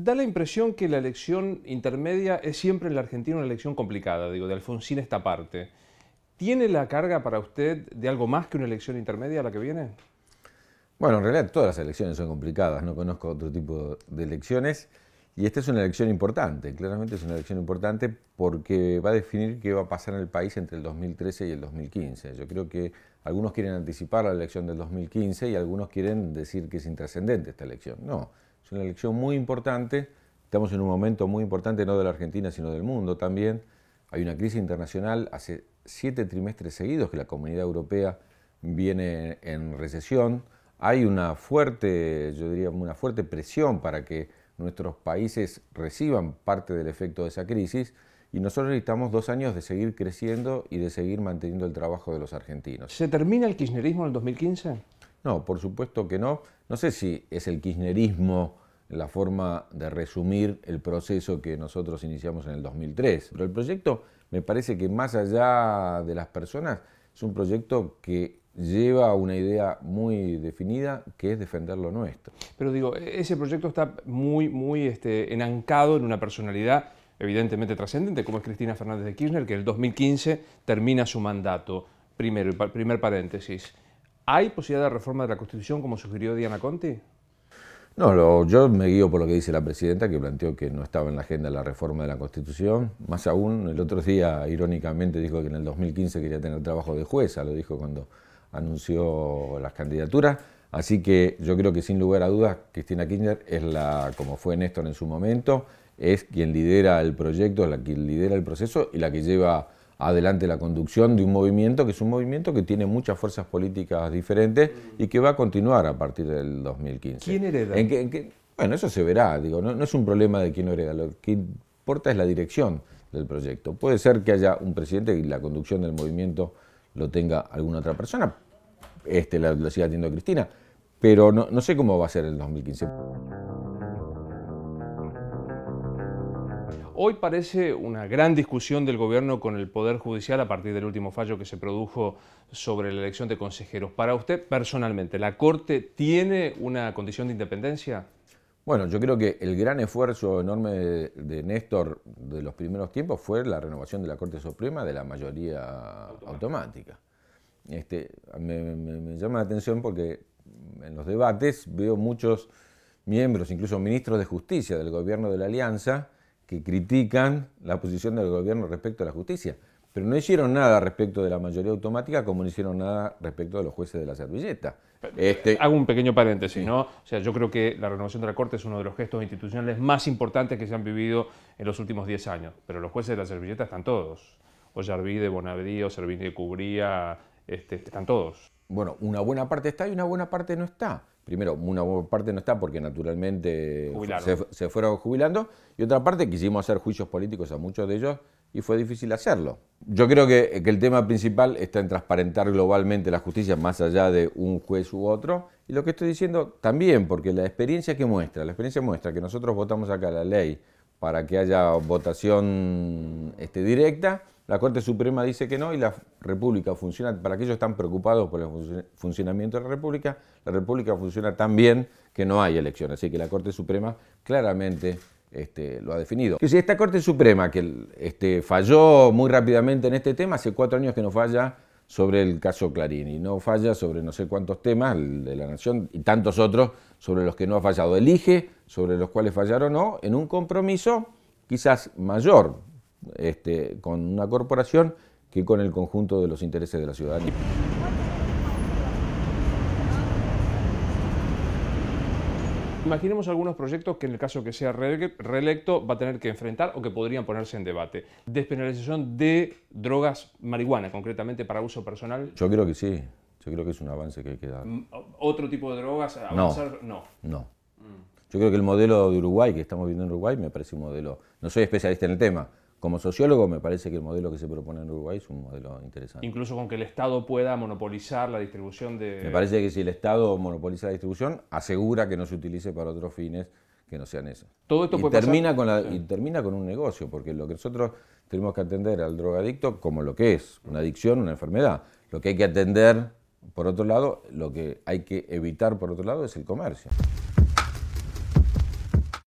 Da la impresión que la elección intermedia es siempre en la Argentina una elección complicada, digo, de Alfonsín esta parte. ¿Tiene la carga para usted de algo más que una elección intermedia la que viene? Bueno, en realidad todas las elecciones son complicadas, no conozco otro tipo de elecciones. Y esta es una elección importante, claramente es una elección importante porque va a definir qué va a pasar en el país entre el 2013 y el 2015. Yo creo que algunos quieren anticipar la elección del 2015 y algunos quieren decir que es intrascendente esta elección. No, es una elección muy importante. Estamos en un momento muy importante, no de la Argentina, sino del mundo también. Hay una crisis internacional. Hace siete trimestres seguidos que la comunidad europea viene en recesión. Hay una fuerte, yo diría, una fuerte presión para que nuestros países reciban parte del efecto de esa crisis y nosotros necesitamos dos años de seguir creciendo y de seguir manteniendo el trabajo de los argentinos. ¿Se termina el kirchnerismo en el 2015? No, por supuesto que no. No sé si es el kirchnerismo la forma de resumir el proceso que nosotros iniciamos en el 2003. Pero el proyecto me parece que más allá de las personas, es un proyecto que lleva una idea muy definida que es defender lo nuestro. Pero digo, e-, ese proyecto está muy, muy este, enancado en una personalidad evidentemente trascendente, como es Cristina Fernández de Kirchner, que en el 2015 termina su mandato. Primero, primer paréntesis. ¿Hay posibilidad de reforma de la Constitución como sugirió Diana Conti? No, yo me guío por lo que dice la presidenta, que planteó que no estaba en la agenda la reforma de la Constitución. Más aún, el otro día, irónicamente, dijo que en el 2015 quería tener trabajo de jueza, lo dijo cuando anunció las candidaturas. Así que yo creo que sin lugar a dudas, Cristina Kirchner es la, como fue Néstor en su momento, es quien lidera el proyecto, es la que lidera el proceso y la que lleva adelante la conducción de un movimiento que es un movimiento que tiene muchas fuerzas políticas diferentes y que va a continuar a partir del 2015. ¿Quién hereda? bueno, eso se verá, digo, no, es un problema de quién hereda, lo que importa es la dirección del proyecto. Puede ser que haya un presidente y la conducción del movimiento lo tenga alguna otra persona, este, lo siga teniendo Cristina, pero no sé cómo va a ser el 2015. Hoy parece una gran discusión del gobierno con el Poder Judicial a partir del último fallo que se produjo sobre la elección de consejeros. Para usted personalmente, ¿la Corte tiene una condición de independencia? Bueno, yo creo que el gran esfuerzo enorme de, Néstor de los primeros tiempos fue la renovación de la Corte Suprema de la mayoría automática. Este, me llama la atención porque en los debates veo muchos miembros, incluso ministros de justicia del gobierno de la Alianza, que critican la posición del gobierno respecto a la justicia, pero no hicieron nada respecto de la mayoría automática como no hicieron nada respecto de los jueces de la servilleta. Este... Hago un pequeño paréntesis, ¿no? O sea, yo creo que la renovación de la Corte es uno de los gestos institucionales más importantes que se han vivido en los últimos 10 años, pero los jueces de la servilleta están todos. Ollarvide, Bonavide, Servini de Cubría, este, están todos. Bueno, una buena parte está y una buena parte no está primero, una parte no está porque naturalmente se, fueron jubilando, y otra parte quisimos hacer juicios políticos a muchos de ellos y fue difícil hacerlo. Yo creo que, el tema principal está en transparentar globalmente la justicia más allá de un juez u otro, y lo que estoy diciendo también, porque la experiencia que muestra, la experiencia muestra que nosotros votamos acá la ley para que haya votación este, directa, la Corte Suprema dice que no y la República funciona, para aquellos que están preocupados por el funcionamiento de la República, la República funciona tan bien que no hay elecciones. Así que la Corte Suprema claramente este, lo ha definido. Que si esta Corte Suprema, que este, falló muy rápidamente en este tema, hace cuatro años que no falla sobre el caso Clarín y no falla sobre no sé cuántos temas de la Nación y tantos otros sobre los que no ha fallado. Elige sobre los cuales fallaron o no en un compromiso quizás mayor, este, con una corporación que con el conjunto de los intereses de la ciudadanía. Imaginemos algunos proyectos que en el caso que sea reelecto va a tener que enfrentar o que podrían ponerse en debate. Despenalización de drogas, marihuana concretamente, para uso personal. Yo creo que sí, yo creo que es un avance que hay que dar. Mm, ¿Otro tipo de drogas? No. No. Mm. Yo creo que el modelo de Uruguay que estamos viendo en Uruguay me parece un modelo... No soy especialista en el tema, como sociólogo me parece que el modelo que se propone en Uruguay es un modelo interesante. Incluso con que el Estado pueda monopolizar la distribución de... Me parece que si el Estado monopoliza la distribución, asegura que no se utilice para otros fines que no sean esos. Todo esto termina Con la, Y termina con un negocio, porque lo que nosotros tenemos que atender al drogadicto como lo que es, una adicción, una enfermedad. Lo que hay que atender, por otro lado, lo que hay que evitar, por otro lado, es el comercio.